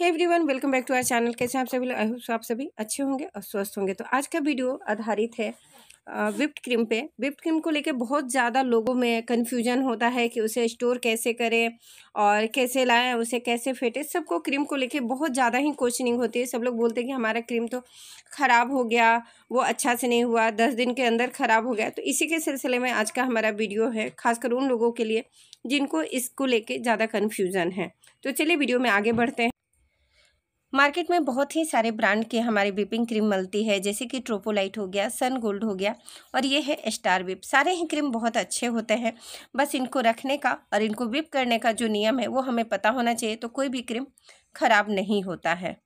hey one welcome back to our channel कैसे आप सभी आई होप आप सभी अच्छे होंगे और स्वस्थ होंगे तो आज का वीडियो आधारित है विप्ड क्रीम पे विप्ड क्रीम को लेके बहुत ज़्यादा लोगों में कन्फ्यूजन होता है कि उसे स्टोर कैसे करें और कैसे लाएं उसे कैसे फेंटे सबको क्रीम को लेके बहुत ज़्यादा ही क्वेश्चनिंग होती है सब लोग बोलते हैं कि हमारा क्रीम तो ख़राब हो गया वो अच्छा से नहीं हुआ दस दिन के अंदर ख़राब हो गया तो इसी के सिलसिले में आज का हमारा वीडियो है खासकर उन लोगों के लिए जिनको इसको लेके ज़्यादा कन्फ्यूज़न है तो चलिए वीडियो में आगे बढ़ते हैं मार्केट में बहुत ही सारे ब्रांड के हमारे विपिंग क्रीम मिलती है जैसे कि ट्रोपोलाइट हो गया सन गोल्ड हो गया और ये है स्टार विप सारे ही क्रीम बहुत अच्छे होते हैं बस इनको रखने का और इनको विप करने का जो नियम है वो हमें पता होना चाहिए तो कोई भी क्रीम ख़राब नहीं होता है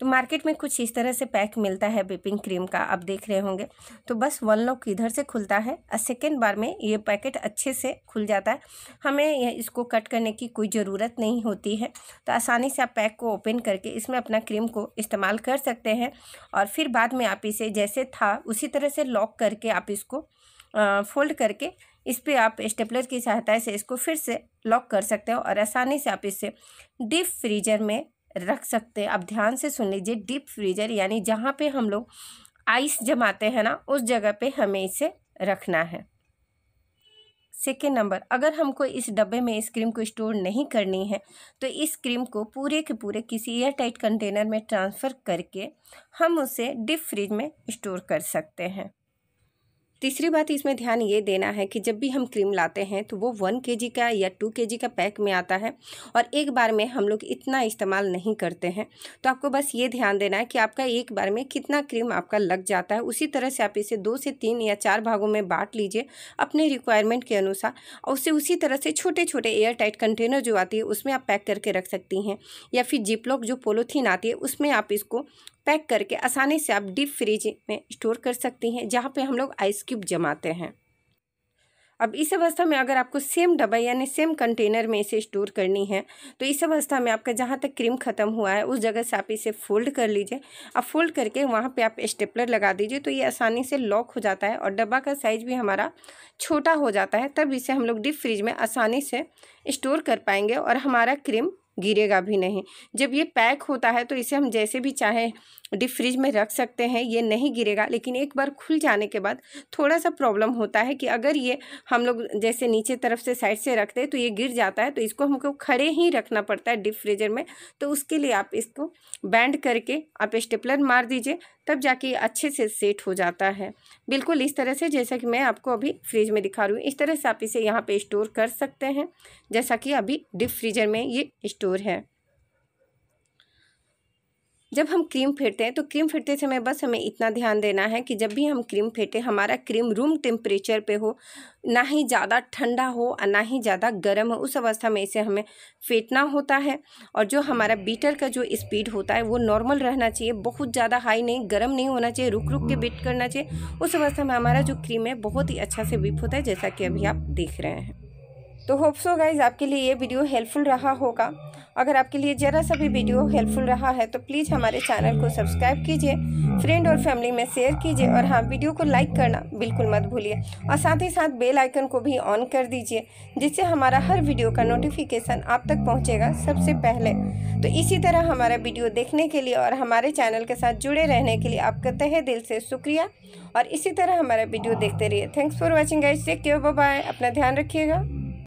तो मार्केट में कुछ इस तरह से पैक मिलता है बेपिंग क्रीम का आप देख रहे होंगे तो बस वन लॉक इधर से खुलता है और सेकेंड बार में ये पैकेट अच्छे से खुल जाता है हमें इसको कट करने की कोई ज़रूरत नहीं होती है तो आसानी से आप पैक को ओपन करके इसमें अपना क्रीम को इस्तेमाल कर सकते हैं और फिर बाद में आप इसे जैसे था उसी तरह से लॉक करके आप इसको फोल्ड करके इस पर आप स्टेपलर की सहायता से इसको फिर से लॉक कर सकते हो और आसानी से आप इसे डीप फ्रीजर में रख सकते हैं अब ध्यान से सुन लीजिए डीप फ्रीजर यानी जहाँ पे हम लोग आइस जमाते हैं ना उस जगह पे हमें इसे रखना है सेकेंड नंबर अगर हमको इस डब्बे में इस क्रीम को स्टोर नहीं करनी है तो इस क्रीम को पूरे के पूरे किसी एयर टाइट कंटेनर में ट्रांसफ़र करके हम उसे डिप फ्रिज में स्टोर कर सकते हैं तीसरी बात इसमें ध्यान ये देना है कि जब भी हम क्रीम लाते हैं तो वो वन के जी का या टू के जी का पैक में आता है और एक बार में हम लोग इतना इस्तेमाल नहीं करते हैं तो आपको बस ये ध्यान देना है कि आपका एक बार में कितना क्रीम आपका लग जाता है उसी तरह से आप इसे दो से तीन या चार भागों में बांट लीजिए अपने रिक्वायरमेंट के अनुसार और उसे उसी तरह से छोटे छोटे एयर टाइट कंटेनर जो आती है उसमें आप पैक करके रख सकती हैं या फिर जिपलॉक जो पोलोथीन आती है उसमें आप इसको पैक करके आसानी से आप डीप फ्रिज में स्टोर कर सकती हैं जहाँ पे हम लोग आइस क्यूब जमाते हैं अब इस अवस्था में अगर आपको सेम डब्बा यानी सेम कंटेनर में इसे स्टोर करनी है तो इस अवस्था में आपका जहाँ तक क्रीम ख़त्म हुआ है उस जगह से आप इसे फोल्ड कर लीजिए अब फोल्ड करके वहाँ पे आप स्टेपलर लगा दीजिए तो ये आसानी से लॉक हो जाता है और डब्बा का साइज़ भी हमारा छोटा हो जाता है तब इसे हम लोग डीप फ्रिज में आसानी से स्टोर कर पाएंगे और हमारा क्रीम गिरेगा भी नहीं जब ये पैक होता है तो इसे हम जैसे भी चाहें डीप फ्रिज में रख सकते हैं ये नहीं गिरेगा लेकिन एक बार खुल जाने के बाद थोड़ा सा प्रॉब्लम होता है कि अगर ये हम लोग जैसे नीचे तरफ से साइड से रखते हैं तो ये गिर जाता है तो इसको हमको खड़े ही रखना पड़ता है डीप फ्रीजर में तो उसके लिए आप इसको बैंड करके आप स्टेपलर मार दीजिए तब जाके अच्छे से सेट हो जाता है बिल्कुल इस तरह से जैसा कि मैं आपको अभी फ्रिज में दिखा रही हूँ इस तरह से आप इसे यहाँ पे स्टोर कर सकते हैं जैसा कि अभी डिप फ्रीजर में ये स्टोर है जब हम क्रीम फेंटते हैं तो क्रीम फेंटते समय बस हमें इतना ध्यान देना है कि जब भी हम क्रीम फेंटें हमारा क्रीम रूम टेम्परेचर पे हो ना ही ज़्यादा ठंडा हो और ना ही ज़्यादा गर्म हो उस अवस्था में इसे हमें फेंटना होता है और जो हमारा बीटर का जो स्पीड होता है वो नॉर्मल रहना चाहिए बहुत ज़्यादा हाई नहीं गर्म नहीं होना चाहिए रुक रुक के बीट करना चाहिए उस अवस्था में हमारा जो क्रीम है बहुत ही अच्छा से बीप होता है जैसा कि अभी आप देख रहे हैं तो होप सो गाइज आपके लिए ये वीडियो हेल्पफुल रहा होगा अगर आपके लिए ज़रा सा भी वीडियो हेल्पफुल रहा है तो प्लीज़ हमारे चैनल को सब्सक्राइब कीजिए फ्रेंड और फैमिली में शेयर कीजिए और हाँ वीडियो को लाइक करना बिल्कुल मत भूलिए और साथ ही साथ बेल आइकन को भी ऑन कर दीजिए जिससे हमारा हर वीडियो का नोटिफिकेशन आप तक पहुँचेगा सबसे पहले तो इसी तरह हमारा वीडियो देखने के लिए और हमारे चैनल के साथ जुड़े रहने के लिए आपका तहे दिल से शुक्रिया और इसी तरह हमारा वीडियो देखते रहिए thanks for watching guys take care bye अपना ध्यान रखिएगा